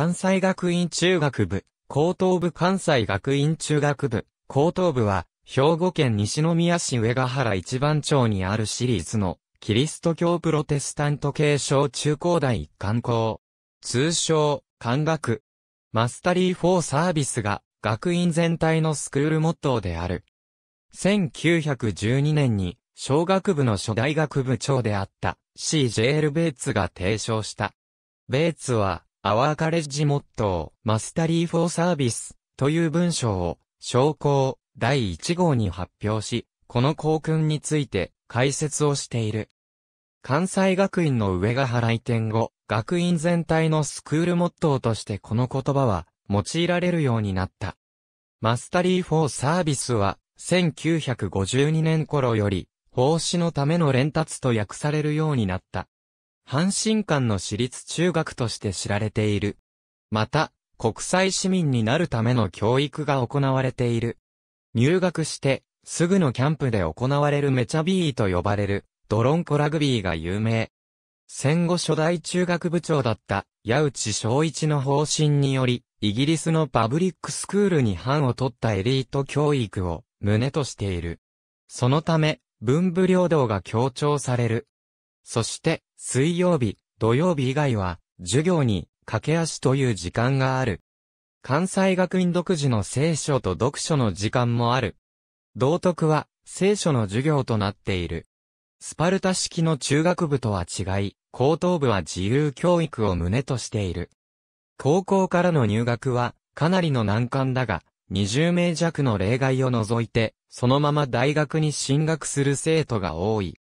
関西学院中学部、高等部関西学院中学部、高等部は、兵庫県西宮市上ヶ原一番町にあるシリーズの、キリスト教プロテスタント系小中高大一貫校。通称、関学。マスタリー・フォー・サービスが、学院全体のスクールモットーである。1912年に、小学部の初大学部長であった C.J.L. ベイツが提唱した。ベイツは、アワーカレッジモットー、マスタリーフォーサービス、という文章を、商工第1号に発表し、この校訓について解説をしている。関西学院の上ヶ原移転後、学院全体のスクールモットーとしてこの言葉は用いられるようになった。マスタリー・フォー・サービスは1952年頃より、奉仕のための連達と訳されるようになった。阪神間の私立中学として知られている。また、国際市民になるための教育が行われている。入学して、すぐのキャンプで行われるメチャビーと呼ばれる、ドロンコラグビーが有名。戦後初代中学部長だった、矢内昭一の方針により、イギリスのパブリックスクールに班を取ったエリート教育を、旨としている。そのため、文武両道が強調される。そして、水曜日、土曜日以外は、授業に、駆け足という時間がある。関西学院独自の聖書と読書の時間もある。道徳は、聖書の授業となっている。スパルタ式の中学部とは違い、高等部は自由教育を旨としている。高校からの入学は、かなりの難関だが、20名弱の例外を除いて、そのまま大学に進学する生徒が多い。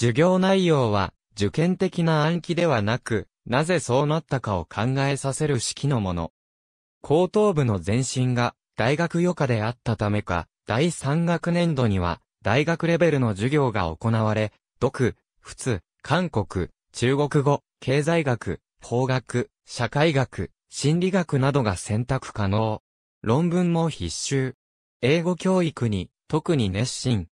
授業内容は、受験的な暗記ではなく、なぜそうなったかを考えさせる式のもの。高等部の前身が大学余科であったためか、第3学年度には大学レベルの授業が行われ、読、仏、韓国、中国語、経済学、法学、社会学、心理学などが選択可能。論文も必修。英語教育に特に熱心。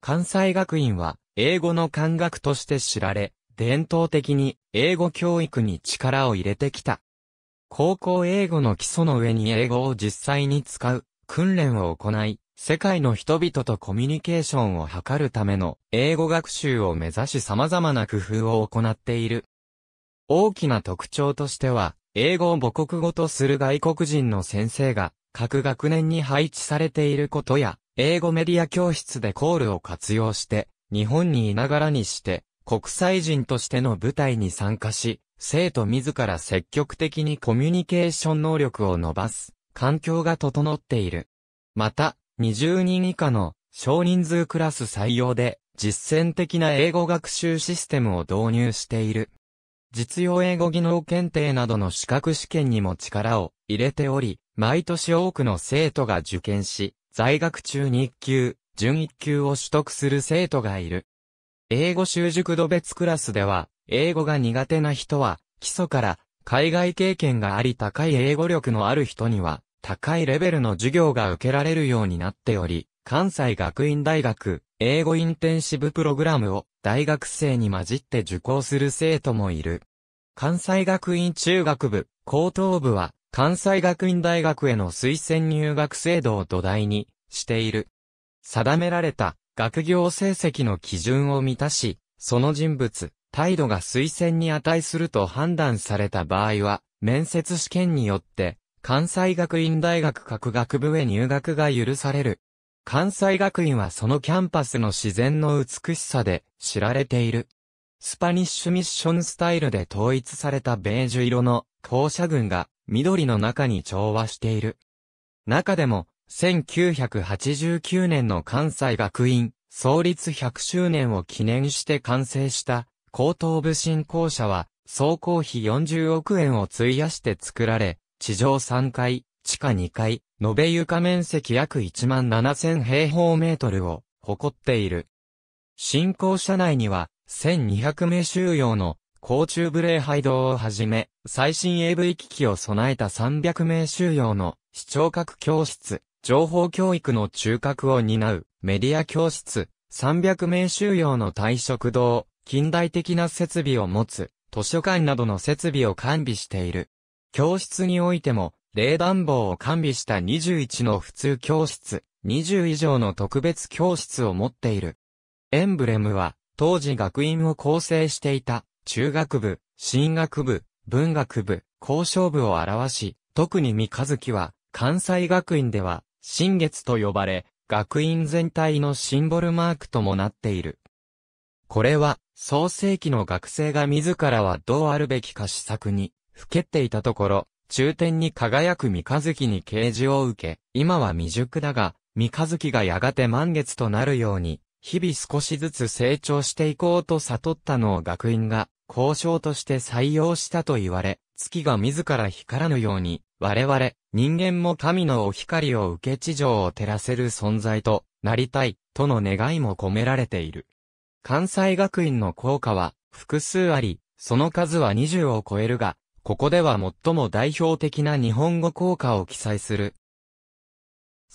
関西学院は英語の漢学として知られ、伝統的に英語教育に力を入れてきた。高校英語の基礎の上に英語を実際に使う訓練を行い、世界の人々とコミュニケーションを図るための英語学習を目指し様々な工夫を行っている。大きな特徴としては、英語を母国語とする外国人の先生が各学年に配置されていることや、英語メディア教室でコールを活用して日本にいながらにして、国際人としての舞台に参加し、生徒自ら積極的にコミュニケーション能力を伸ばす、環境が整っている。また、20人以下の少人数クラス採用で、実践的な英語学習システムを導入している。実用英語技能検定などの資格試験にも力を入れており、毎年多くの生徒が受験し、在学中に1級、準一級を取得する生徒がいる。英語習熟度別クラスでは、英語が苦手な人は、基礎から海外経験があり高い英語力のある人には、高いレベルの授業が受けられるようになっており、関西学院大学、英語インテンシブプログラムを大学生に混じって受講する生徒もいる。関西学院中学部、高等部は、関西学院大学への推薦入学制度を土台にしている。定められた学業成績の基準を満たし、その人物、態度が推薦に値すると判断された場合は、面接試験によって、関西学院大学各学部へ入学が許される。関西学院はそのキャンパスの自然の美しさで知られている。スパニッシュミッションスタイルで統一されたベージュ色の校舎群が緑の中に調和している。中でも1989年の関西学院創立100周年を記念して完成した高等部振興舎は総工費40億円を費やして作られ、地上3階、地下2階、延べ床面積約1万7000平方メートルを誇っている。振興舎内には1200名収容の高中ブーハイドをはじめ、最新 AV 機器を備えた300名収容の視聴覚教室、情報教育の中核を担うメディア教室、300名収容の退職堂、近代的な設備を持つ、図書館などの設備を完備している。教室においても、冷暖房を完備した21の普通教室、20以上の特別教室を持っている。エンブレムは、当時学院を構成していた、中学部、進学部、文学部、交渉部を表し、特に三日月は、関西学院では、新月と呼ばれ、学院全体のシンボルマークともなっている。これは、創世期の学生が自らはどうあるべきか試作に、ふけっていたところ、中天に輝く三日月に啓示を受け、今は未熟だが、三日月がやがて満月となるように、日々少しずつ成長していこうと悟ったのを学院が、交渉として採用したと言われ、月が自ら光らぬように、我々、人間も神のお光を受け地上を照らせる存在となりたい、との願いも込められている。関西学院の効果は複数あり、その数は20を超えるが、ここでは最も代表的な日本語効果を記載する。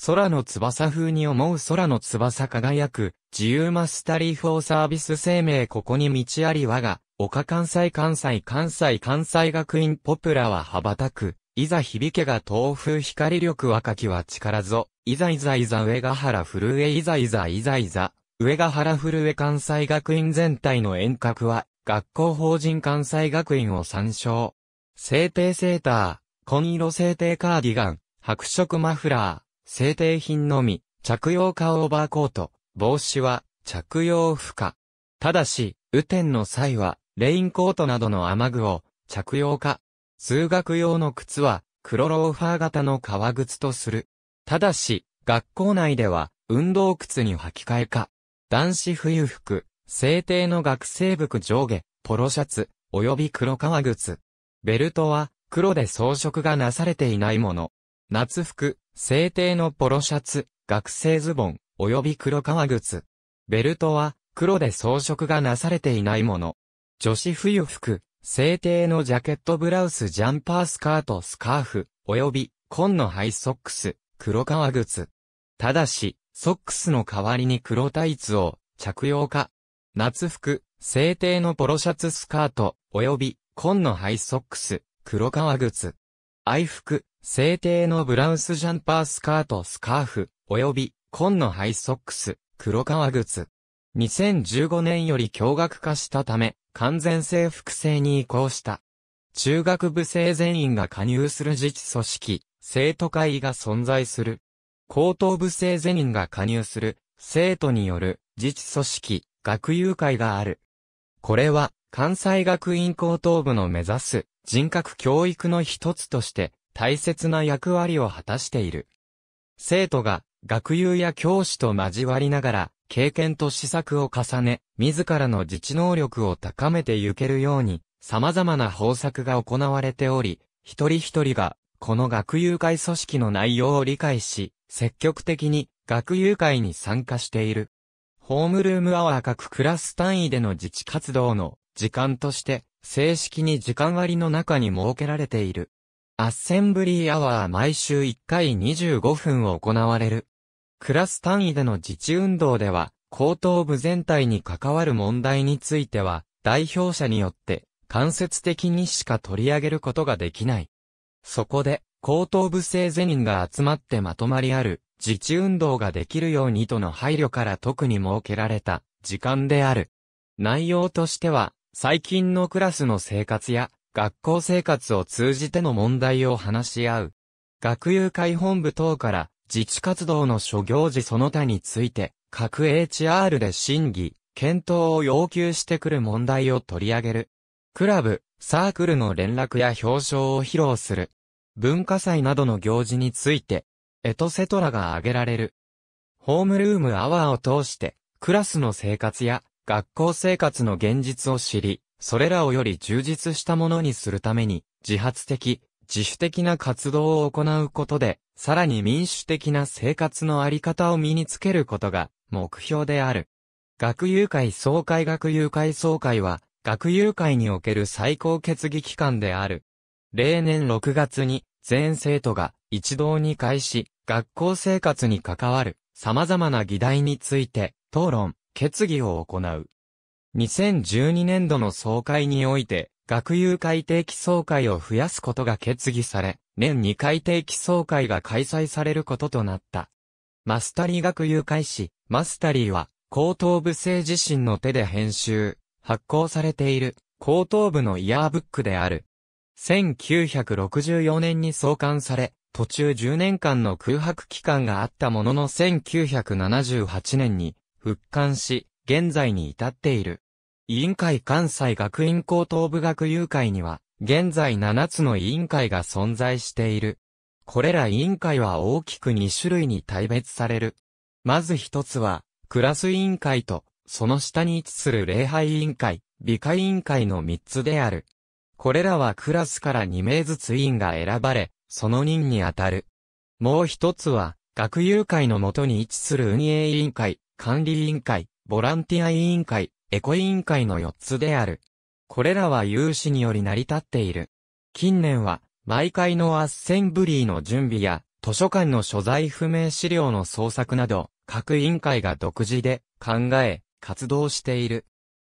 空の翼風に思う空の翼輝く、自由マスタリーフォーサービス生命ここに道あり我が、丘関西関西関西関西学院ポプラは羽ばたく、いざ響けが豆風光力若きは力ぞ。いざいざいざ上ヶ原震えいざいざいざいざ。上ヶ原震え関西学院全体の遠隔は、学校法人関西学院を参照。制定セーター、紺色制定カーディガン、白色マフラー、制定品のみ、着用可オーバーコート、帽子は、着用不可。ただし、雨天の際は、レインコートなどの雨具を、着用か、数学用の靴は、黒ローファー型の革靴とする。ただし、学校内では、運動靴に履き替えか。男子冬服、制定の学生服上下、ポロシャツ、及び黒革靴。ベルトは、黒で装飾がなされていないもの。夏服、制定のポロシャツ、学生ズボン、及び黒革靴。ベルトは、黒で装飾がなされていないもの。女子冬服、制定のジャケットブラウスジャンパースカートスカーフ、及び、紺のハイソックス、黒革靴。ただし、ソックスの代わりに黒タイツを着用か。夏服、制定のポロシャツスカート、及び、紺のハイソックス、黒革靴。愛服、制定のブラウスジャンパースカートスカーフ、及び、紺のハイソックス、黒革靴。2015年より驚愕化したため、完全制服制に移行した。中学部生全員が加入する自治組織、生徒会が存在する。高等部生全員が加入する、生徒による自治組織、学友会がある。これは、関西学院高等部の目指す人格教育の一つとして大切な役割を果たしている。生徒が学友や教師と交わりながら経験と試作を重ね、自らの自治能力を高めてゆけるように、様々な方策が行われており、一人一人が、この学友会組織の内容を理解し、積極的に学友会に参加している。ホームルームアワー各クラス単位での自治活動の時間として、正式に時間割の中に設けられている。アッセンブリーアワー毎週1回25分行われる。クラス単位での自治運動では、後頭部全体に関わる問題については、代表者によって間接的にしか取り上げることができない。そこで、後頭部性ゼニンが集まってまとまりある、自治運動ができるようにとの配慮から特に設けられた、時間である。内容としては、最近のクラスの生活や、学校生活を通じての問題を話し合う。学友会本部等から、自治活動の諸行事その他について、各 HR で審議、検討を要求してくる問題を取り上げる。クラブ、サークルの連絡や表彰を披露する。文化祭などの行事について、エトセトラが挙げられる。ホームルームアワーを通して、クラスの生活や学校生活の現実を知り、それらをより充実したものにするために、自発的、自主的な活動を行うことで、さらに民主的な生活のあり方を身につけることが目標である。学友会総会学友会総会は、学友会における最高決議機関である。例年6月に、全生徒が一堂に会し、学校生活に関わる様々な議題について討論、決議を行う。2012年度の総会において、学友会定期総会を増やすことが決議され、年2回定期総会が開催されることとなった。マスタリー学友会誌、マスタリーは、高等部生自身の手で編集、発行されている、高等部のイヤーブックである。1964年に創刊され、途中10年間の空白期間があったものの1978年に復刊し、現在に至っている。委員会関西学院高等部学友会には、現在7つの委員会が存在している。これら委員会は大きく2種類に大別される。まず一つは、クラス委員会と、その下に位置する礼拝委員会、美化委員会の3つである。これらはクラスから2名ずつ委員が選ばれ、その任に当たる。もう一つは、学友会のもとに位置する運営委員会、管理委員会、ボランティア委員会、エコ委員会の4つである。これらは有志により成り立っている。近年は、毎回のアッセンブリーの準備や、図書館の所在不明資料の捜索など、各委員会が独自で考え、活動している。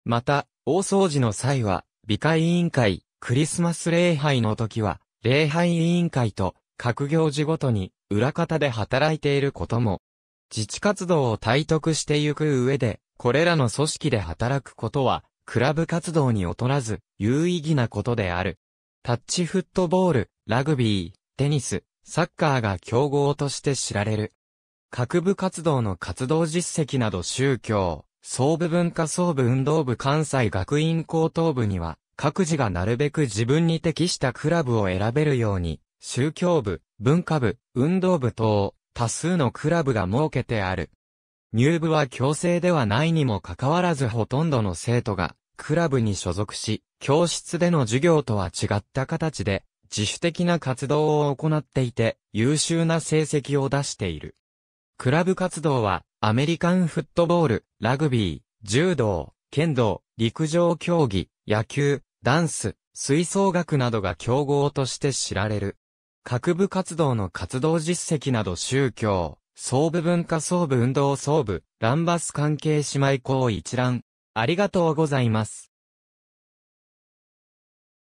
また、大掃除の際は、美会委員会、クリスマス礼拝の時は、礼拝委員会と、各行事ごとに、裏方で働いていることも、自治活動を体得してゆく上で、これらの組織で働くことは、クラブ活動に劣らず、有意義なことである。タッチフットボール、ラグビー、テニス、サッカーが競合として知られる。各部活動の活動実績など宗教、総部文化総部運動部関西学院高等部には、各自がなるべく自分に適したクラブを選べるように、宗教部、文化部、運動部等、多数のクラブが設けてある。入部は強制ではないにもかかわらずほとんどの生徒が、クラブに所属し、教室での授業とは違った形で、自主的な活動を行っていて、優秀な成績を出している。クラブ活動は、アメリカンフットボール、ラグビー、柔道、剣道、陸上競技、野球、ダンス、吹奏楽などが競合として知られる。各部活動の活動実績など宗教、総部文化総部運動総部、ランバス関係姉妹校一覧。ありがとうございます。